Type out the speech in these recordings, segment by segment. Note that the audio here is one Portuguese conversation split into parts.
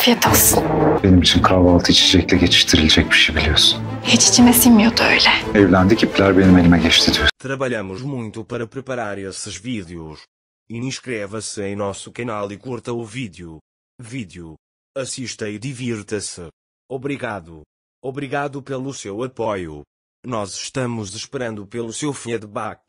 Afiyet olsun. Benim için kahvaltı içecekle geçiştirilecek bir şey biliyorsun. Hiç içime sinmiyordu öyle. Evlendik ipler benim elime geçti diyor. Trabalhamos muito para preparar esses vídeos. Inscreva-se em nosso canal e curta o vídeo. Vídeo. Assista e divirta-se. Obrigado. Obrigado pelo seu apoio. Nós estamos esperando pelo seu feedback.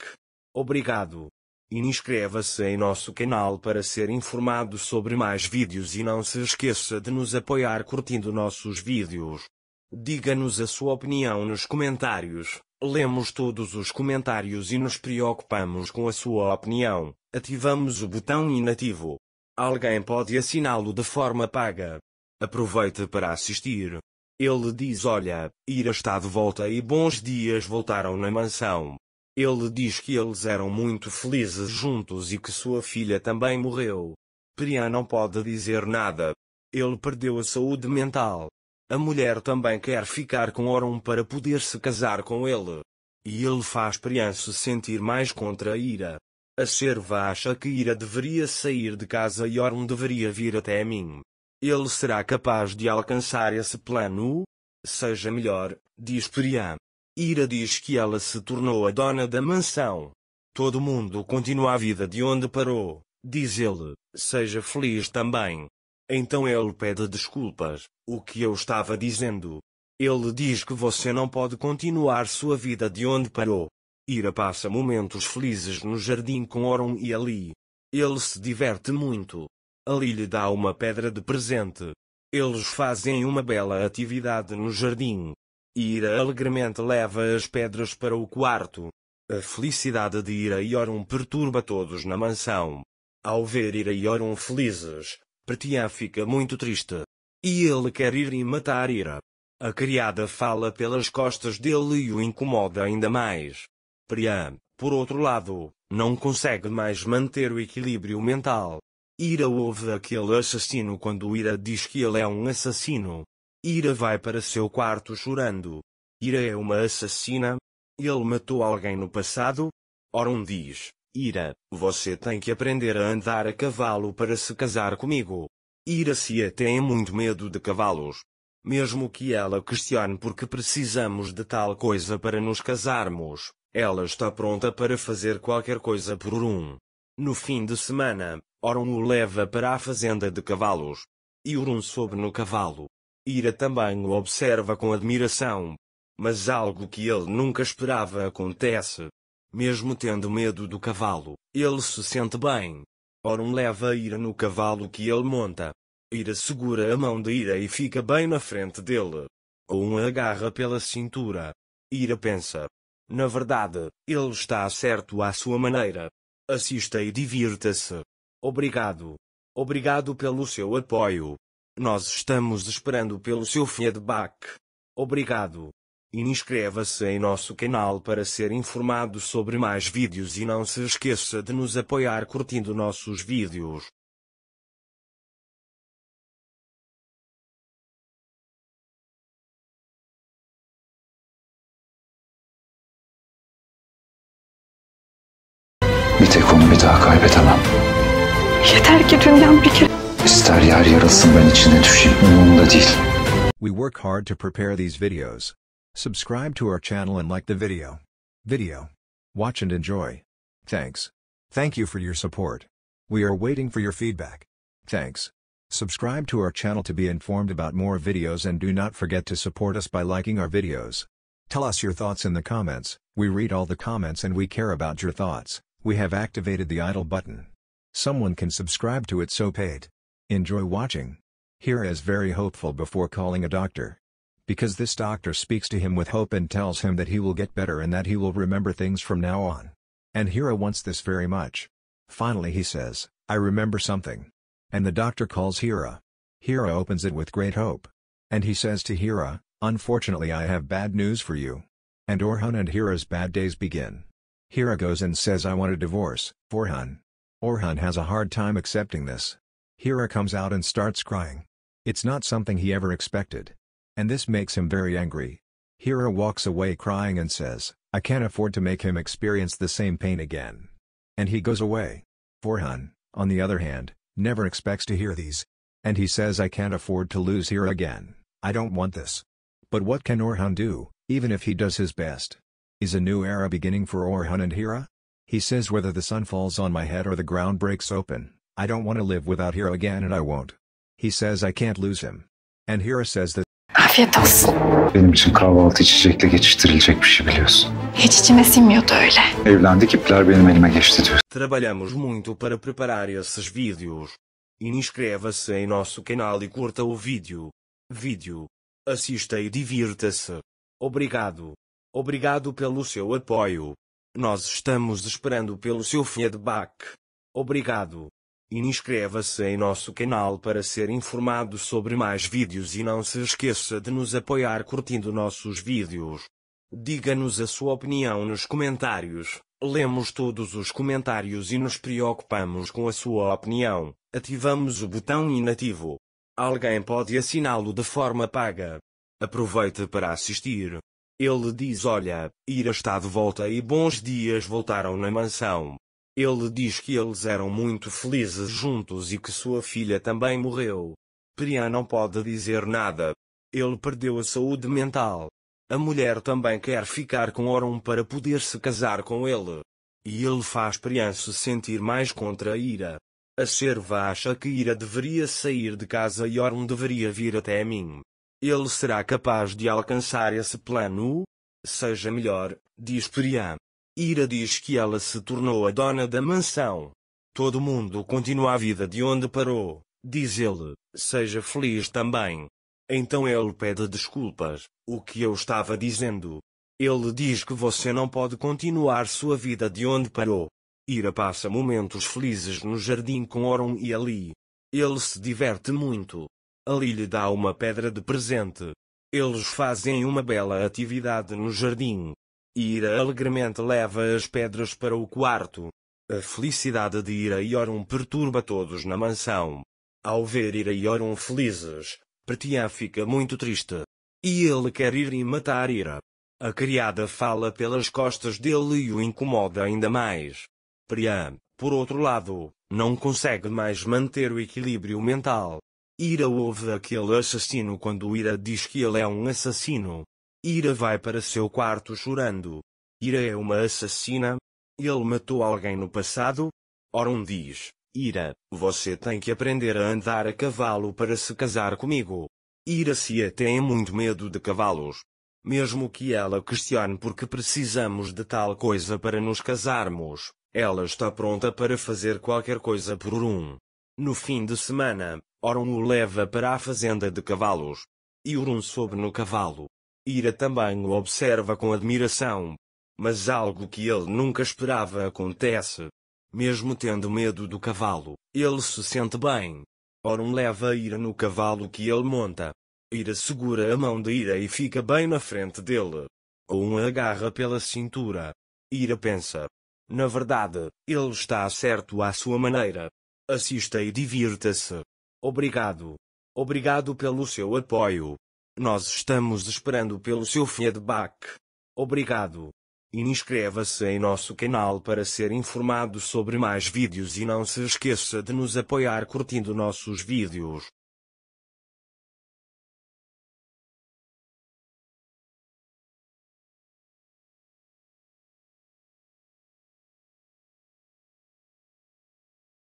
Obrigado. Inscreva-se em nosso canal para ser informado sobre mais vídeos e não se esqueça de nos apoiar curtindo nossos vídeos. Diga-nos a sua opinião nos comentários. Lemos todos os comentários e nos preocupamos com a sua opinião. Ativamos o botão inativo. Alguém pode assiná-lo de forma paga. Aproveite para assistir. Ele diz: Olha, Ira está de volta e bons dias voltaram na mansão. Ele diz que eles eram muito felizes juntos e que sua filha também morreu. Priya não pode dizer nada. Ele perdeu a saúde mental. A mulher também quer ficar com Orum para poder se casar com ele. E ele faz Priam se sentir mais contra a Ira. A serva acha que Ira deveria sair de casa e Orm deveria vir até mim. Ele será capaz de alcançar esse plano? Seja melhor, diz Priam. Ira diz que ela se tornou a dona da mansão. Todo mundo continua a vida de onde parou, diz ele, seja feliz também. Então ele pede desculpas, o que eu estava dizendo. Ele diz que você não pode continuar sua vida de onde parou. Ira passa momentos felizes no jardim com Oron e Ali. Ele se diverte muito. Ali lhe dá uma pedra de presente. Eles fazem uma bela atividade no jardim. Ira alegremente leva as pedras para o quarto. A felicidade de Ira e Orun perturba todos na mansão. Ao ver Ira e Orun felizes, Pretian fica muito triste. E ele quer ir e matar Ira. A criada fala pelas costas dele e o incomoda ainda mais. Priam, por outro lado, não consegue mais manter o equilíbrio mental. Ira ouve aquele assassino quando Ira diz que ele é um assassino. Ira vai para seu quarto chorando. Ira é uma assassina. Ele matou alguém no passado? Orum diz, Ira, você tem que aprender a andar a cavalo para se casar comigo. Ira se tem muito medo de cavalos. Mesmo que ela questione porque precisamos de tal coisa para nos casarmos, ela está pronta para fazer qualquer coisa por Orun. No fim de semana, Orum o leva para a fazenda de cavalos. E Orun sobe no cavalo. Ira também o observa com admiração. Mas algo que ele nunca esperava acontece. Mesmo tendo medo do cavalo, ele se sente bem. Orum leva Ira no cavalo que ele monta. Ira segura a mão de Ira e fica bem na frente dele. Um agarra pela cintura. Ira pensa. Na verdade, ele está certo à sua maneira. Assista e divirta-se. Obrigado. Obrigado pelo seu apoio. Nós estamos esperando pelo seu feedback. Obrigado. Inscreva-se em nosso canal para ser informado sobre mais vídeos e não se esqueça de nos apoiar curtindo nossos vídeos. Bir tek onu bir daha kaybetemem. Yeter ki dünden bir kere İster yer yarılsın ben içine düşeyim umurumda değil. We work hard to prepare these videos. Subscribe to our channel and like the video. Video. Watch and enjoy. Thanks. Thank you for your support. We are waiting for your feedback. Thanks. Subscribe to our channel to be informed about more videos and do not forget to support us by liking our videos. Tell us your thoughts in the comments, we read all the comments and we care about your thoughts, we have activated the idle button. Someone can subscribe to it so paid. Enjoy watching. Hira is very hopeful before calling a doctor. Because this doctor speaks to him with hope and tells him that he will get better and that he will remember things from now on. And Hira wants this very much. Finally he says, I remember something. And the doctor calls Hira. Hira opens it with great hope. And he says to Hira, unfortunately I have bad news for you. And Orhan and Hira's bad days begin. Hira goes and says I want a divorce, Orhan. Orhan has a hard time accepting this. Hira comes out and starts crying. It's not something he ever expected. And this makes him very angry. Hira walks away crying and says, I can't afford to make him experience the same pain again. And he goes away. Forhan, on the other hand, never expects to hear these. And he says I can't afford to lose Hira again, I don't want this. But what can Orhan do, even if he does his best? Is a new era beginning for Orhan and Hira? He says whether the sun falls on my head or the ground breaks open, I don't want to live without Hiro again and I won't. He says I can't lose him. And Hiro says that Afiyet olsun. Benim için kahvaltı içecekle geçiştirilecek bir şey biliyorsun. Hiç içime sinmiyordu öyle. Evlendik ipler benim elime geçti diyor. Trabalhamos muito para preparar esses vídeos. Inscreva-se em nosso canal e curta o vídeo. Vídeo. Assista e divirta-se. Obrigado. Obrigado pelo seu apoio. Nós estamos esperando pelo seu feedback. Obrigado. Inscreva-se em nosso canal para ser informado sobre mais vídeos e não se esqueça de nos apoiar curtindo nossos vídeos. Diga-nos a sua opinião nos comentários. Lemos todos os comentários e nos preocupamos com a sua opinião. Ativamos o botão inativo. Alguém pode assiná-lo de forma paga. Aproveite para assistir. Ele diz: Olha, Ira está de volta e bons dias voltaram na mansão. Ele diz que eles eram muito felizes juntos e que sua filha também morreu. Priya não pode dizer nada. Ele perdeu a saúde mental. A mulher também quer ficar com Orum para poder se casar com ele. E ele faz Priyan se sentir mais contra a Ira. A serva acha que Ira deveria sair de casa e Orum deveria vir até mim. Ele será capaz de alcançar esse plano? Seja melhor, diz Priam. Ira diz que ela se tornou a dona da mansão. Todo mundo continua a vida de onde parou, diz ele, seja feliz também. Então ele pede desculpas, o que eu estava dizendo. Ele diz que você não pode continuar sua vida de onde parou. Ira passa momentos felizes no jardim com Oron e Ali. Ele se diverte muito. Ali lhe dá uma pedra de presente. Eles fazem uma bela atividade no jardim. Ira alegremente leva as pedras para o quarto. A felicidade de Ira e Orun perturba todos na mansão. Ao ver Ira e Orun felizes, Pretian fica muito triste. E ele quer ir e matar Ira. A criada fala pelas costas dele e o incomoda ainda mais. Priam, por outro lado, não consegue mais manter o equilíbrio mental. Ira ouve aquele assassino quando Ira diz que ele é um assassino. Ira vai para seu quarto chorando. Ira é uma assassina. Ele matou alguém no passado? Orum diz, Ira, você tem que aprender a andar a cavalo para se casar comigo. Ira se tem muito medo de cavalos. Mesmo que ela questione porque precisamos de tal coisa para nos casarmos, ela está pronta para fazer qualquer coisa por Orun. No fim de semana, Orum o leva para a fazenda de cavalos. E Orun sobe no cavalo. Ira também o observa com admiração. Mas algo que ele nunca esperava acontece. Mesmo tendo medo do cavalo, ele se sente bem. Orun leva Ira no cavalo que ele monta. Ira segura a mão de Ira e fica bem na frente dele. Um agarra pela cintura. Ira pensa. Na verdade, ele está certo à sua maneira. Assista e divirta-se. Obrigado. Obrigado pelo seu apoio. Nós estamos esperando pelo seu feedback. Obrigado. Inscreva-se em nosso canal para ser informado sobre mais vídeos e não se esqueça de nos apoiar curtindo nossos vídeos.